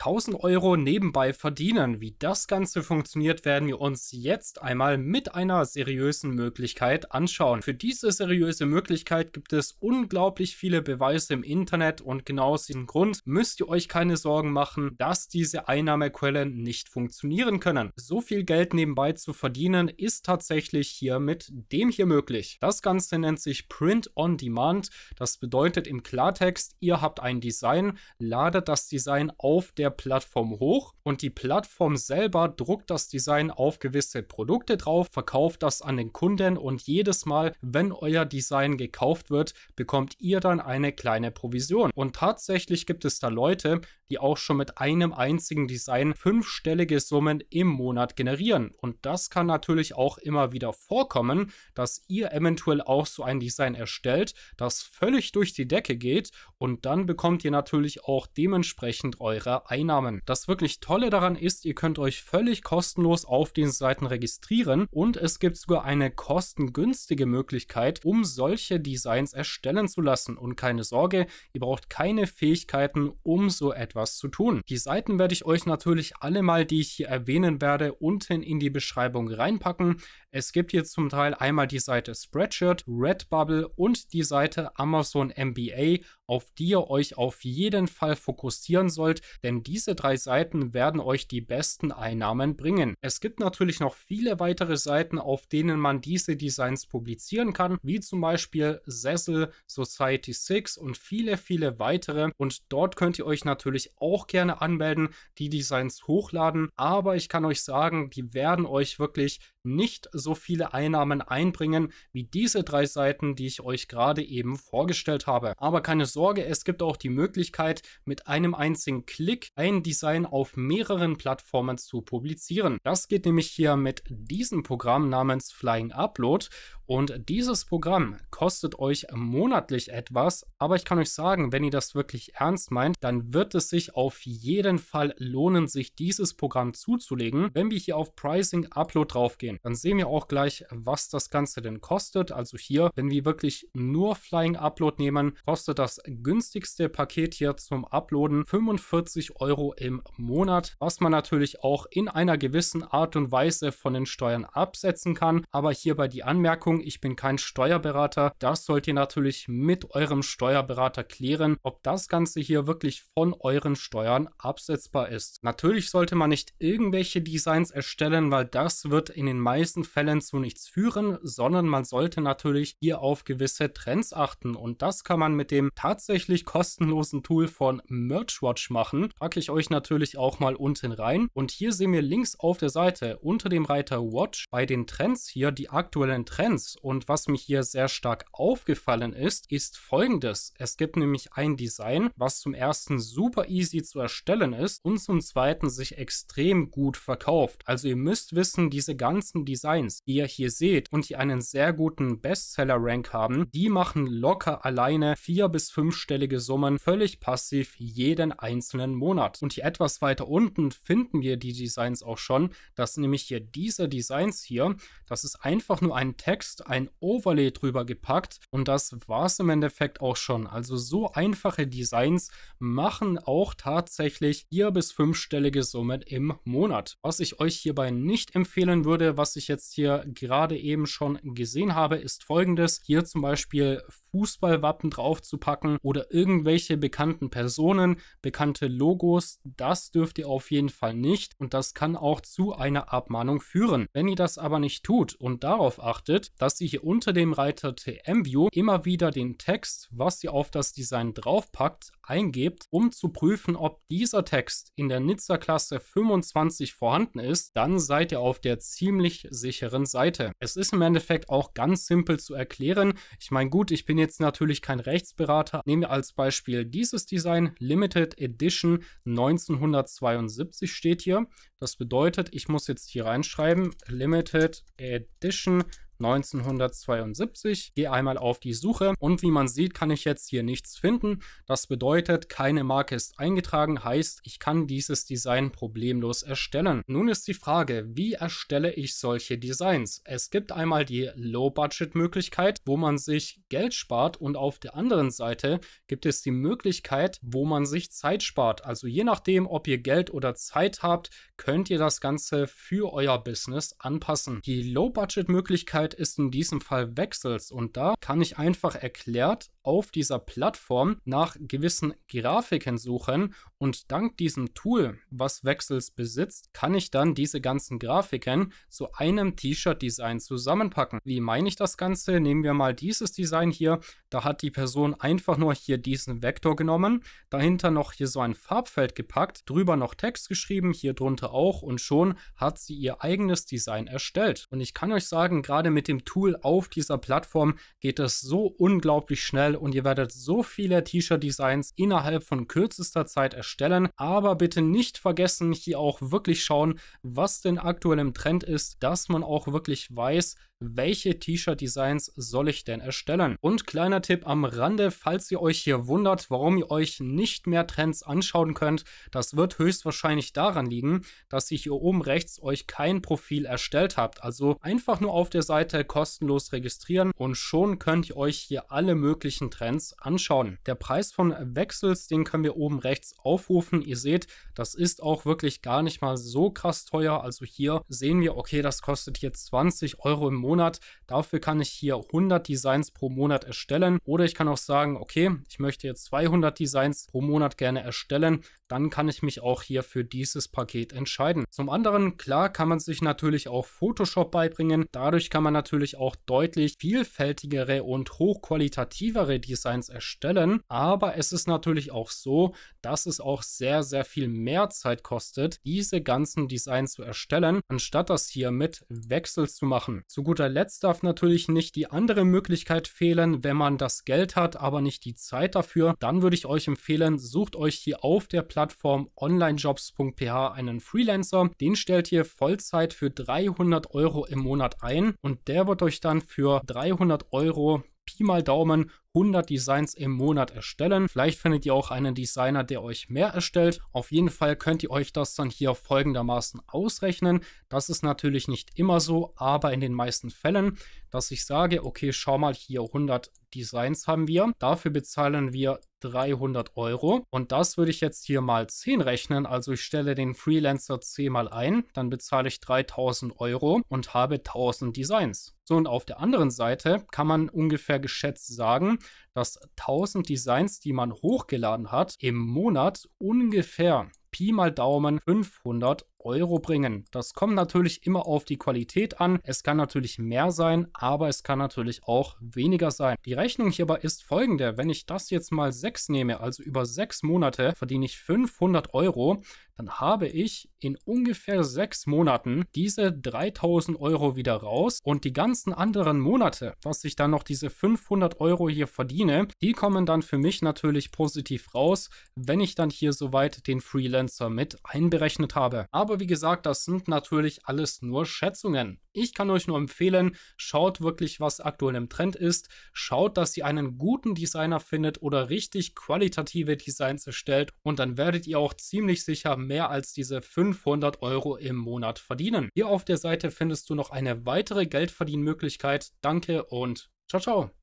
1000 Euro nebenbei verdienen. Wie das Ganze funktioniert, werden wir uns jetzt einmal mit einer seriösen Möglichkeit anschauen. Für diese seriöse Möglichkeit gibt es unglaublich viele Beweise im Internet und genau aus diesem Grund müsst ihr euch keine Sorgen machen, dass diese Einnahmequellen nicht funktionieren können. So viel Geld nebenbei zu verdienen ist tatsächlich hier mit dem hier möglich. Das Ganze nennt sich Print on Demand. Das bedeutet im Klartext, ihr habt ein Design, ladet das Design auf der Plattform hoch und die Plattform selber druckt das Design auf gewisse Produkte drauf, verkauft das an den Kunden und jedes Mal, wenn euer Design gekauft wird, bekommt ihr dann eine kleine Provision. Und tatsächlich gibt es da Leute, die auch schon mit einem einzigen Design fünfstellige Summen im Monat generieren. Und das kann natürlich auch immer wieder vorkommen, dass ihr eventuell auch so ein Design erstellt, das völlig durch die Decke geht und dann bekommt ihr natürlich auch dementsprechend eure Einnahmen. Das wirklich Tolle daran ist, ihr könnt euch völlig kostenlos auf den Seiten registrieren und es gibt sogar eine kostengünstige Möglichkeit, um solche Designs erstellen zu lassen. Und keine Sorge, ihr braucht keine Fähigkeiten, um so etwas zu tun. Die Seiten werde ich euch natürlich alle mal, die ich hier erwähnen werde, unten in die Beschreibung reinpacken. Es gibt hier zum Teil einmal die Seite Spreadshirt, Redbubble und die Seite Amazon MBA auf die ihr euch auf jeden Fall fokussieren sollt, denn diese drei Seiten werden euch die besten Einnahmen bringen. Es gibt natürlich noch viele weitere Seiten, auf denen man diese Designs publizieren kann, wie zum Beispiel Sessel, Society 6 und viele, viele weitere. Und dort könnt ihr euch natürlich auch gerne anmelden, die Designs hochladen. Aber ich kann euch sagen, die werden euch wirklich nicht so viele Einnahmen einbringen wie diese drei Seiten, die ich euch gerade eben vorgestellt habe. Aber keine Sorge, es gibt auch die Möglichkeit, mit einem einzigen Klick ein Design auf mehreren Plattformen zu publizieren. Das geht nämlich hier mit diesem Programm namens Flying Upload und dieses Programm kostet euch monatlich etwas, aber ich kann euch sagen, wenn ihr das wirklich ernst meint, dann wird es sich auf jeden Fall lohnen, sich dieses Programm zuzulegen. Wenn wir hier auf Pricing Upload draufgehen, dann sehen wir auch gleich, was das Ganze denn kostet. Also hier, wenn wir wirklich nur Flying Upload nehmen, kostet das günstigste Paket hier zum Uploaden 45 Euro im Monat, was man natürlich auch in einer gewissen Art und Weise von den Steuern absetzen kann. Aber hierbei die Anmerkung, ich bin kein Steuerberater. Das sollt ihr natürlich mit eurem Steuerberater klären, ob das Ganze hier wirklich von euren Steuern absetzbar ist. Natürlich sollte man nicht irgendwelche Designs erstellen, weil das wird in den meisten Fällen zu nichts führen, sondern man sollte natürlich hier auf gewisse Trends achten und das kann man mit dem tatsächlich kostenlosen Tool von Merchwatch machen. Packe ich euch natürlich auch mal unten rein und hier sehen wir links auf der Seite unter dem Reiter Watch bei den Trends hier die aktuellen Trends und was mich hier sehr stark aufgefallen ist, ist folgendes. Es gibt nämlich ein Design, was zum ersten super easy zu erstellen ist und zum zweiten sich extrem gut verkauft. Also ihr müsst wissen, diese ganzen ganzen Designs, die ihr hier seht und die einen sehr guten Bestseller-Rank haben, die machen locker alleine vier- bis fünfstellige Summen völlig passiv jeden einzelnen Monat. Und hier etwas weiter unten finden wir die Designs auch schon. Das sind nämlich hier diese Designs hier. Das ist einfach nur ein Text, ein Overlay drüber gepackt und das war es im Endeffekt auch schon. Also so einfache Designs machen auch tatsächlich vier- bis fünfstellige Summen im Monat. Was ich euch hierbei nicht empfehlen würde, was ich jetzt hier gerade eben schon gesehen habe, ist folgendes. Hier zum Beispiel Fußballwappen draufzupacken oder irgendwelche bekannten Personen, bekannte Logos, das dürft ihr auf jeden Fall nicht und das kann auch zu einer Abmahnung führen. Wenn ihr das aber nicht tut und darauf achtet, dass ihr hier unter dem Reiter TM-View immer wieder den Text, was ihr auf das Design draufpackt, eingebt, um zu prüfen, ob dieser Text in der Nizza-Klasse 25 vorhanden ist, dann seid ihr auf der ziemlich sicheren Seite. Es ist im Endeffekt auch ganz simpel zu erklären. Ich meine, gut, ich bin bin jetzt natürlich kein Rechtsberater, nehme als Beispiel dieses Design, Limited Edition 1972 steht hier. Das bedeutet, ich muss jetzt hier reinschreiben, Limited Edition 1972, gehe einmal auf die Suche und wie man sieht, kann ich jetzt hier nichts finden. Das bedeutet, keine Marke ist eingetragen, heißt, ich kann dieses Design problemlos erstellen. Nun ist die Frage, wie erstelle ich solche Designs? Es gibt einmal die Low-Budget-Möglichkeit, wo man sich Geld spart und auf der anderen Seite gibt es die Möglichkeit, wo man sich Zeit spart. Also je nachdem, ob ihr Geld oder Zeit habt, könnt ihr das Ganze für euer Business anpassen. Die Low-Budget-Möglichkeit Möglichkeit ist in diesem Fall Wechsels und da kann ich einfach erklärt auf dieser Plattform nach gewissen Grafiken suchen und dank diesem Tool, was Wechsels besitzt, kann ich dann diese ganzen Grafiken zu einem T-Shirt-Design zusammenpacken. Wie meine ich das Ganze? Nehmen wir mal dieses Design hier. Da hat die Person einfach nur hier diesen Vektor genommen, dahinter noch hier so ein Farbfeld gepackt, drüber noch Text geschrieben, hier drunter auch und schon hat sie ihr eigenes Design erstellt. Und ich kann euch sagen, gerade mit dem Tool auf dieser Plattform geht das so unglaublich schnell und ihr werdet so viele T-Shirt-Designs innerhalb von kürzester Zeit erstellen. Aber bitte nicht vergessen, hier auch wirklich schauen, was denn aktuell im Trend ist, dass man auch wirklich weiß, welche T-Shirt-Designs soll ich denn erstellen? Und kleiner Tipp am Rande, falls ihr euch hier wundert, warum ihr euch nicht mehr Trends anschauen könnt, das wird höchstwahrscheinlich daran liegen, dass ihr hier oben rechts euch kein Profil erstellt habt. Also einfach nur auf der Seite kostenlos registrieren und schon könnt ihr euch hier alle möglichen Trends anschauen. Der Preis von Wechsels, den können wir oben rechts aufrufen. Ihr seht, das ist auch wirklich gar nicht mal so krass teuer. Also hier sehen wir, okay, das kostet jetzt 20 Euro im Monat Monat. Dafür kann ich hier 100 Designs pro Monat erstellen. Oder ich kann auch sagen, okay, ich möchte jetzt 200 Designs pro Monat gerne erstellen. Dann kann ich mich auch hier für dieses Paket entscheiden. Zum anderen, klar, kann man sich natürlich auch Photoshop beibringen. Dadurch kann man natürlich auch deutlich vielfältigere und hochqualitativere Designs erstellen. Aber es ist natürlich auch so, dass es auch sehr, sehr viel mehr Zeit kostet, diese ganzen Designs zu erstellen, anstatt das hier mit Wechsel zu machen. Zu guter guter Letzt darf natürlich nicht die andere Möglichkeit fehlen, wenn man das Geld hat, aber nicht die Zeit dafür. Dann würde ich euch empfehlen, sucht euch hier auf der Plattform onlinejobs.ph einen Freelancer. Den stellt ihr Vollzeit für 300 Euro im Monat ein und der wird euch dann für 300 Euro Pi mal Daumen 100 Designs im Monat erstellen. Vielleicht findet ihr auch einen Designer, der euch mehr erstellt. Auf jeden Fall könnt ihr euch das dann hier folgendermaßen ausrechnen. Das ist natürlich nicht immer so, aber in den meisten Fällen, dass ich sage, okay, schau mal hier 100 Designs haben wir. Dafür bezahlen wir 300 Euro. Und das würde ich jetzt hier mal 10 rechnen. Also ich stelle den Freelancer 10 mal ein, dann bezahle ich 3000 Euro und habe 1000 Designs. So, und auf der anderen Seite kann man ungefähr geschätzt sagen, dass 1000 Designs, die man hochgeladen hat, im Monat ungefähr Pi mal Daumen 500 Euro bringen. Das kommt natürlich immer auf die Qualität an. Es kann natürlich mehr sein, aber es kann natürlich auch weniger sein. Die Rechnung hierbei ist folgende. Wenn ich das jetzt mal 6 nehme, also über 6 Monate verdiene ich 500 Euro, dann habe ich in ungefähr 6 Monaten diese 3000 Euro wieder raus und die ganzen anderen Monate, was ich dann noch diese 500 Euro hier verdiene, die kommen dann für mich natürlich positiv raus, wenn ich dann hier soweit den Freelancer mit einberechnet habe. Aber aber wie gesagt, das sind natürlich alles nur Schätzungen. Ich kann euch nur empfehlen, schaut wirklich, was aktuell im Trend ist. Schaut, dass ihr einen guten Designer findet oder richtig qualitative Designs erstellt und dann werdet ihr auch ziemlich sicher mehr als diese 500 Euro im Monat verdienen. Hier auf der Seite findest du noch eine weitere Geldverdienmöglichkeit. Danke und ciao, ciao.